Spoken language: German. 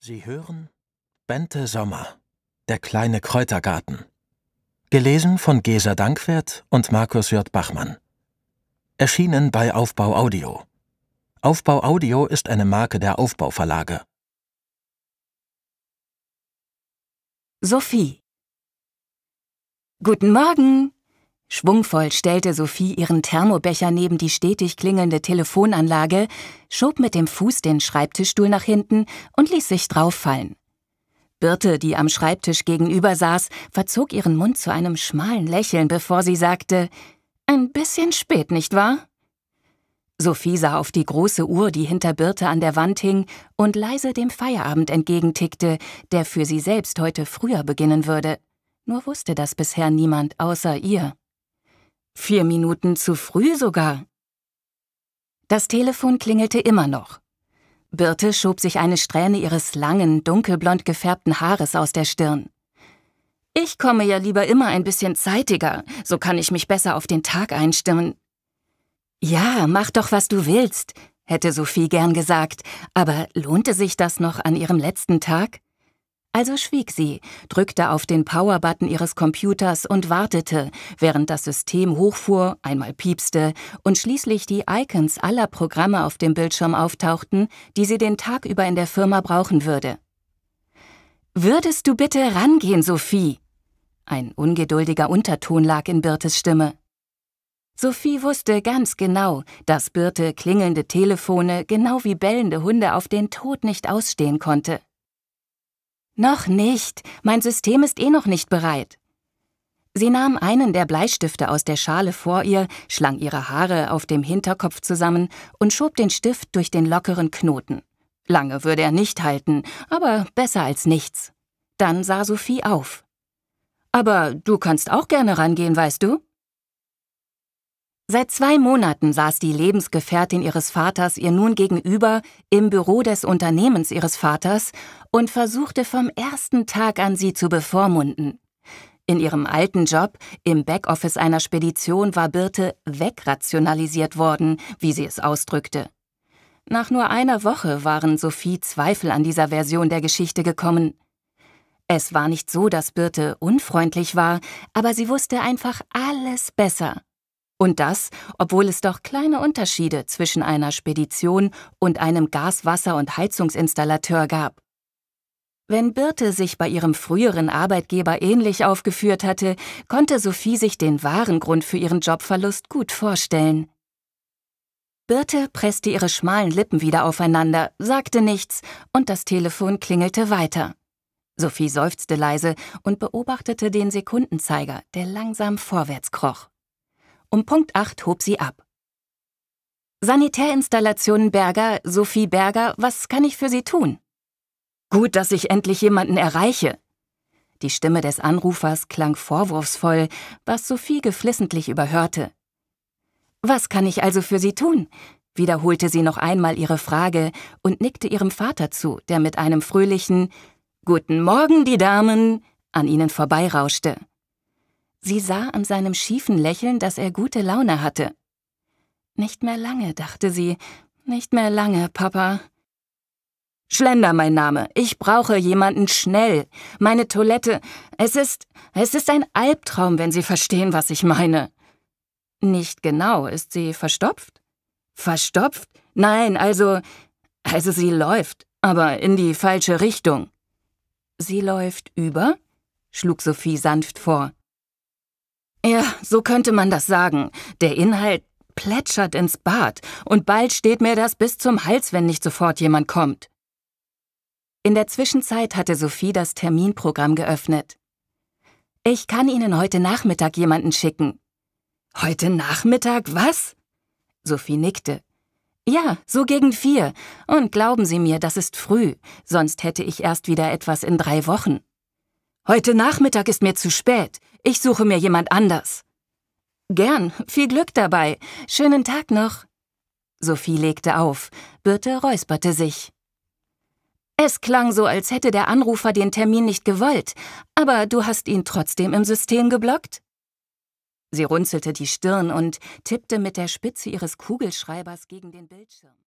Sie hören Bente Sommer, Der kleine Kräutergarten. Gelesen von Gesa Dankwert und Markus J. Bachmann. Erschienen bei Aufbau Audio. Aufbau Audio ist eine Marke der Aufbauverlage. Sophie. Guten Morgen. Schwungvoll stellte Sophie ihren Thermobecher neben die stetig klingelnde Telefonanlage, schob mit dem Fuß den Schreibtischstuhl nach hinten und ließ sich drauffallen. Birte, die am Schreibtisch gegenüber saß, verzog ihren Mund zu einem schmalen Lächeln, bevor sie sagte, ein bisschen spät, nicht wahr? Sophie sah auf die große Uhr, die hinter Birte an der Wand hing und leise dem Feierabend entgegentickte, der für sie selbst heute früher beginnen würde. Nur wusste das bisher niemand außer ihr. Vier Minuten zu früh sogar. Das Telefon klingelte immer noch. Birte schob sich eine Strähne ihres langen, dunkelblond gefärbten Haares aus der Stirn. Ich komme ja lieber immer ein bisschen zeitiger, so kann ich mich besser auf den Tag einstimmen. Ja, mach doch, was du willst, hätte Sophie gern gesagt, aber lohnte sich das noch an ihrem letzten Tag? Also schwieg sie, drückte auf den Powerbutton ihres Computers und wartete, während das System hochfuhr, einmal piepste und schließlich die Icons aller Programme auf dem Bildschirm auftauchten, die sie den Tag über in der Firma brauchen würde. Würdest du bitte rangehen, Sophie? Ein ungeduldiger Unterton lag in Birtes Stimme. Sophie wusste ganz genau, dass Birte klingelnde Telefone genau wie bellende Hunde auf den Tod nicht ausstehen konnte. Noch nicht. Mein System ist eh noch nicht bereit. Sie nahm einen der Bleistifte aus der Schale vor ihr, schlang ihre Haare auf dem Hinterkopf zusammen und schob den Stift durch den lockeren Knoten. Lange würde er nicht halten, aber besser als nichts. Dann sah Sophie auf. Aber du kannst auch gerne rangehen, weißt du? Seit zwei Monaten saß die Lebensgefährtin ihres Vaters ihr nun gegenüber im Büro des Unternehmens ihres Vaters und versuchte vom ersten Tag an sie zu bevormunden. In ihrem alten Job im Backoffice einer Spedition war Birte wegrationalisiert worden, wie sie es ausdrückte. Nach nur einer Woche waren Sophie Zweifel an dieser Version der Geschichte gekommen. Es war nicht so, dass Birte unfreundlich war, aber sie wusste einfach alles besser. Und das, obwohl es doch kleine Unterschiede zwischen einer Spedition und einem Gas-, Wasser- und Heizungsinstallateur gab. Wenn Birte sich bei ihrem früheren Arbeitgeber ähnlich aufgeführt hatte, konnte Sophie sich den wahren Grund für ihren Jobverlust gut vorstellen. Birte presste ihre schmalen Lippen wieder aufeinander, sagte nichts und das Telefon klingelte weiter. Sophie seufzte leise und beobachtete den Sekundenzeiger, der langsam vorwärts kroch. Um Punkt 8 hob sie ab. Sanitärinstallation Berger, Sophie Berger, was kann ich für Sie tun? Gut, dass ich endlich jemanden erreiche. Die Stimme des Anrufers klang vorwurfsvoll, was Sophie geflissentlich überhörte. Was kann ich also für Sie tun? wiederholte sie noch einmal ihre Frage und nickte ihrem Vater zu, der mit einem fröhlichen Guten Morgen, die Damen an ihnen vorbeirauschte. Sie sah an seinem schiefen Lächeln, dass er gute Laune hatte. Nicht mehr lange, dachte sie. Nicht mehr lange, Papa. Schlender, mein Name. Ich brauche jemanden schnell. Meine Toilette. Es ist. Es ist ein Albtraum, wenn Sie verstehen, was ich meine. Nicht genau. Ist sie verstopft? Verstopft? Nein, also. Also sie läuft, aber in die falsche Richtung. Sie läuft über? schlug Sophie sanft vor. Ja, so könnte man das sagen. Der Inhalt plätschert ins Bad, und bald steht mir das bis zum Hals, wenn nicht sofort jemand kommt. In der Zwischenzeit hatte Sophie das Terminprogramm geöffnet. Ich kann Ihnen heute Nachmittag jemanden schicken. Heute Nachmittag was? Sophie nickte. Ja, so gegen vier. Und glauben Sie mir, das ist früh, sonst hätte ich erst wieder etwas in drei Wochen. Heute Nachmittag ist mir zu spät. Ich suche mir jemand anders. Gern, viel Glück dabei. Schönen Tag noch. Sophie legte auf. Birte räusperte sich. Es klang so, als hätte der Anrufer den Termin nicht gewollt, aber du hast ihn trotzdem im System geblockt? Sie runzelte die Stirn und tippte mit der Spitze ihres Kugelschreibers gegen den Bildschirm.